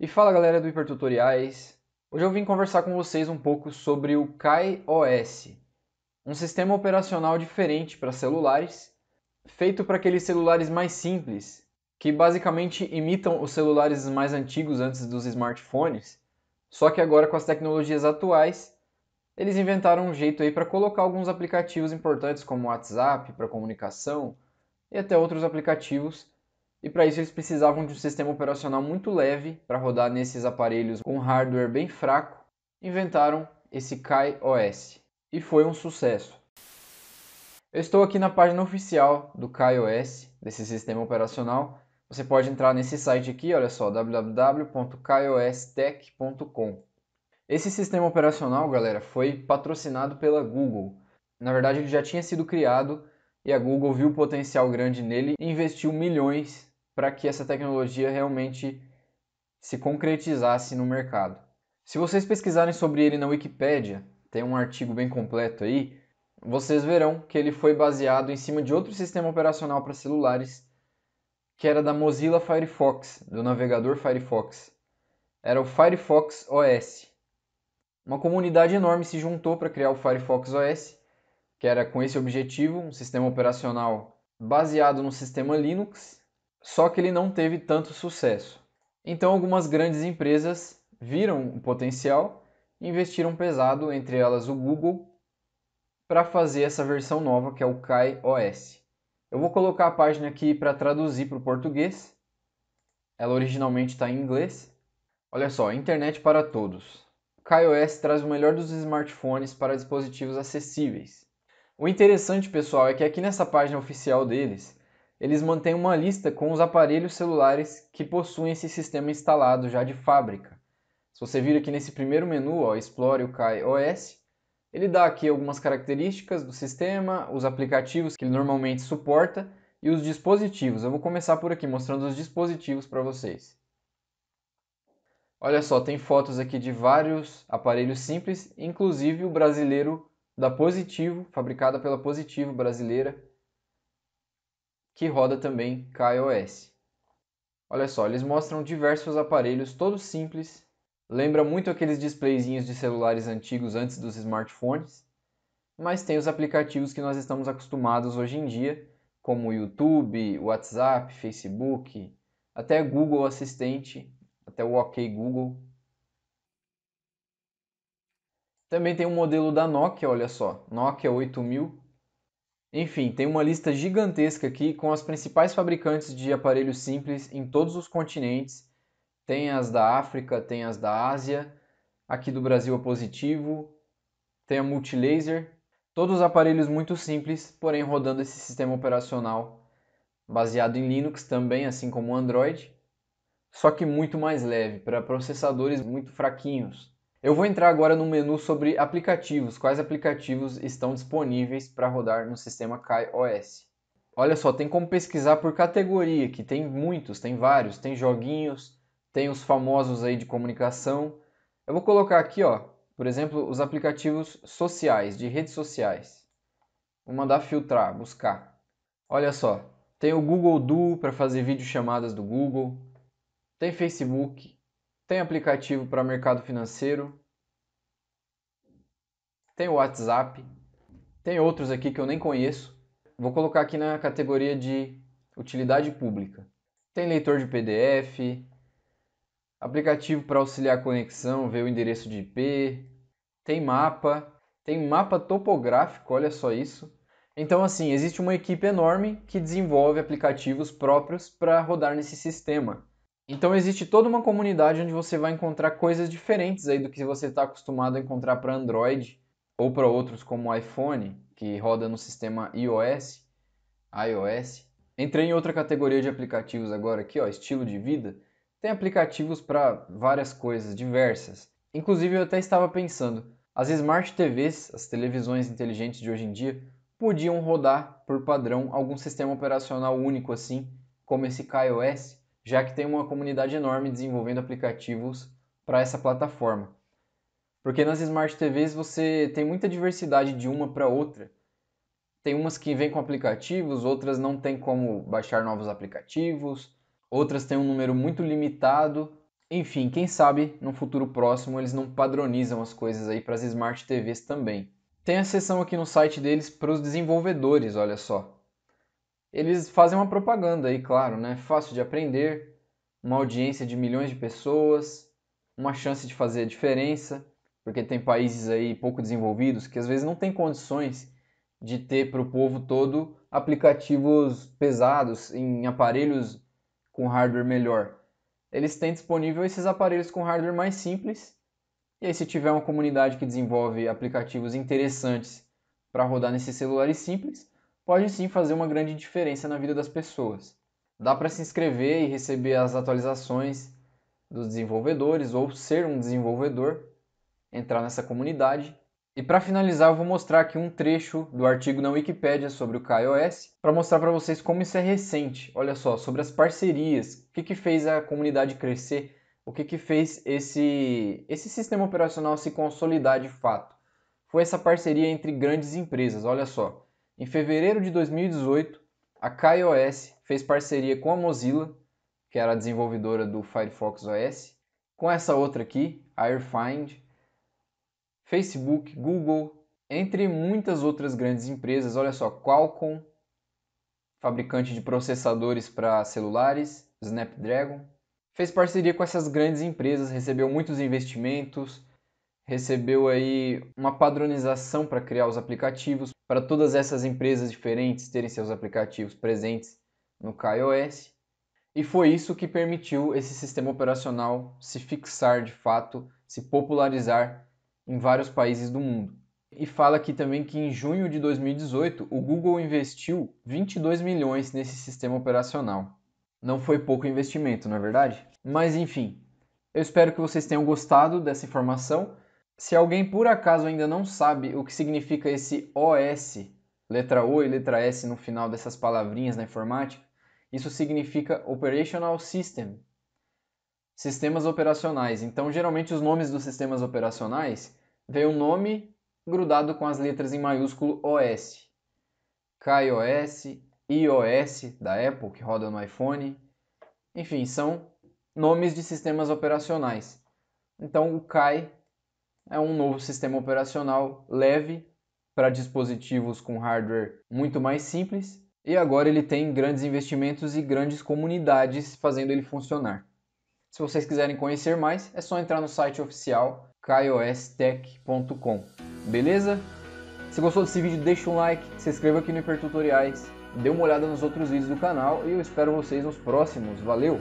E fala galera do Hipertutoriais! Hoje eu vim conversar com vocês um pouco sobre o KaiOS, um sistema operacional diferente para celulares, feito para aqueles celulares mais simples, que basicamente imitam os celulares mais antigos antes dos smartphones, só que agora com as tecnologias atuais, eles inventaram um jeito aí para colocar alguns aplicativos importantes como o WhatsApp para comunicação e até outros aplicativos e para isso eles precisavam de um sistema operacional muito leve para rodar nesses aparelhos com hardware bem fraco. Inventaram esse Kai OS e foi um sucesso. Eu estou aqui na página oficial do Kai OS, desse sistema operacional. Você pode entrar nesse site aqui, olha só, www.kaiostech.com. Esse sistema operacional, galera, foi patrocinado pela Google. Na verdade, ele já tinha sido criado e a Google viu o potencial grande nele e investiu milhões para que essa tecnologia realmente se concretizasse no mercado. Se vocês pesquisarem sobre ele na Wikipedia, tem um artigo bem completo aí, vocês verão que ele foi baseado em cima de outro sistema operacional para celulares, que era da Mozilla Firefox, do navegador Firefox. Era o Firefox OS. Uma comunidade enorme se juntou para criar o Firefox OS, que era com esse objetivo, um sistema operacional baseado no sistema Linux, só que ele não teve tanto sucesso. Então algumas grandes empresas viram o potencial e investiram pesado, entre elas o Google, para fazer essa versão nova que é o Kai OS. Eu vou colocar a página aqui para traduzir para o português. Ela originalmente está em inglês. Olha só, internet para todos. KaiOS traz o melhor dos smartphones para dispositivos acessíveis. O interessante, pessoal, é que aqui nessa página oficial deles, eles mantêm uma lista com os aparelhos celulares que possuem esse sistema instalado já de fábrica. Se você vir aqui nesse primeiro menu, ó, Explore o Kai OS, ele dá aqui algumas características do sistema, os aplicativos que ele normalmente suporta e os dispositivos. Eu vou começar por aqui mostrando os dispositivos para vocês. Olha só, tem fotos aqui de vários aparelhos simples, inclusive o brasileiro da Positivo, fabricada pela Positivo brasileira, que roda também KaiOS. Olha só, eles mostram diversos aparelhos, todos simples. Lembra muito aqueles displayzinhos de celulares antigos antes dos smartphones, mas tem os aplicativos que nós estamos acostumados hoje em dia, como YouTube, WhatsApp, Facebook, até Google Assistente, até o OK Google. Também tem um modelo da Nokia, olha só, Nokia 8000, enfim, tem uma lista gigantesca aqui com as principais fabricantes de aparelhos simples em todos os continentes. Tem as da África, tem as da Ásia, aqui do Brasil a é Positivo, tem a Multilaser. Todos aparelhos muito simples, porém rodando esse sistema operacional baseado em Linux também, assim como o Android, só que muito mais leve para processadores muito fraquinhos, eu vou entrar agora no menu sobre aplicativos, quais aplicativos estão disponíveis para rodar no sistema KaiOS. Olha só, tem como pesquisar por categoria, que tem muitos, tem vários, tem joguinhos, tem os famosos aí de comunicação. Eu vou colocar aqui, ó, por exemplo, os aplicativos sociais, de redes sociais. Vou mandar filtrar, buscar. Olha só, tem o Google Duo para fazer videochamadas do Google, tem Facebook, tem aplicativo para mercado financeiro. Tem o WhatsApp. Tem outros aqui que eu nem conheço. Vou colocar aqui na categoria de utilidade pública. Tem leitor de PDF, aplicativo para auxiliar a conexão, ver o endereço de IP, tem mapa, tem mapa topográfico, olha só isso. Então, assim, existe uma equipe enorme que desenvolve aplicativos próprios para rodar nesse sistema. Então existe toda uma comunidade onde você vai encontrar coisas diferentes aí do que você está acostumado a encontrar para Android ou para outros como o iPhone, que roda no sistema iOS, iOS. Entrei em outra categoria de aplicativos agora aqui, ó, estilo de vida. Tem aplicativos para várias coisas diversas. Inclusive eu até estava pensando, as smart TVs, as televisões inteligentes de hoje em dia, podiam rodar por padrão algum sistema operacional único assim, como esse KaiOS já que tem uma comunidade enorme desenvolvendo aplicativos para essa plataforma. Porque nas Smart TVs você tem muita diversidade de uma para outra. Tem umas que vêm com aplicativos, outras não tem como baixar novos aplicativos, outras têm um número muito limitado. Enfim, quem sabe no futuro próximo eles não padronizam as coisas aí para as Smart TVs também. Tem a seção aqui no site deles para os desenvolvedores, olha só eles fazem uma propaganda aí, claro, né? Fácil de aprender, uma audiência de milhões de pessoas, uma chance de fazer a diferença, porque tem países aí pouco desenvolvidos que às vezes não têm condições de ter para o povo todo aplicativos pesados em aparelhos com hardware melhor. Eles têm disponível esses aparelhos com hardware mais simples. E aí, se tiver uma comunidade que desenvolve aplicativos interessantes para rodar nesses celulares simples, pode sim fazer uma grande diferença na vida das pessoas. Dá para se inscrever e receber as atualizações dos desenvolvedores ou ser um desenvolvedor, entrar nessa comunidade. E para finalizar, eu vou mostrar aqui um trecho do artigo na Wikipedia sobre o KaiOS para mostrar para vocês como isso é recente. Olha só, sobre as parcerias, o que, que fez a comunidade crescer, o que, que fez esse, esse sistema operacional se consolidar de fato. Foi essa parceria entre grandes empresas, olha só. Em fevereiro de 2018, a KaiOS fez parceria com a Mozilla, que era a desenvolvedora do Firefox OS, com essa outra aqui, a AirFind, Facebook, Google, entre muitas outras grandes empresas, olha só, Qualcomm, fabricante de processadores para celulares, Snapdragon, fez parceria com essas grandes empresas, recebeu muitos investimentos, recebeu aí uma padronização para criar os aplicativos, para todas essas empresas diferentes terem seus aplicativos presentes no KaiOS. E foi isso que permitiu esse sistema operacional se fixar de fato, se popularizar em vários países do mundo. E fala aqui também que em junho de 2018 o Google investiu 22 milhões nesse sistema operacional. Não foi pouco investimento, não é verdade? Mas enfim, eu espero que vocês tenham gostado dessa informação. Se alguém por acaso ainda não sabe o que significa esse OS, letra O e letra S no final dessas palavrinhas na informática, isso significa Operational System, sistemas operacionais. Então, geralmente os nomes dos sistemas operacionais vem o um nome grudado com as letras em maiúsculo OS. KaiOS, iOS da Apple, que roda no iPhone. Enfim, são nomes de sistemas operacionais. Então, o Kai é um novo sistema operacional leve para dispositivos com hardware muito mais simples e agora ele tem grandes investimentos e grandes comunidades fazendo ele funcionar. Se vocês quiserem conhecer mais, é só entrar no site oficial kiostech.com. Beleza? Se gostou desse vídeo, deixa um like, se inscreva aqui no Hipertutoriais, dê uma olhada nos outros vídeos do canal e eu espero vocês nos próximos. Valeu!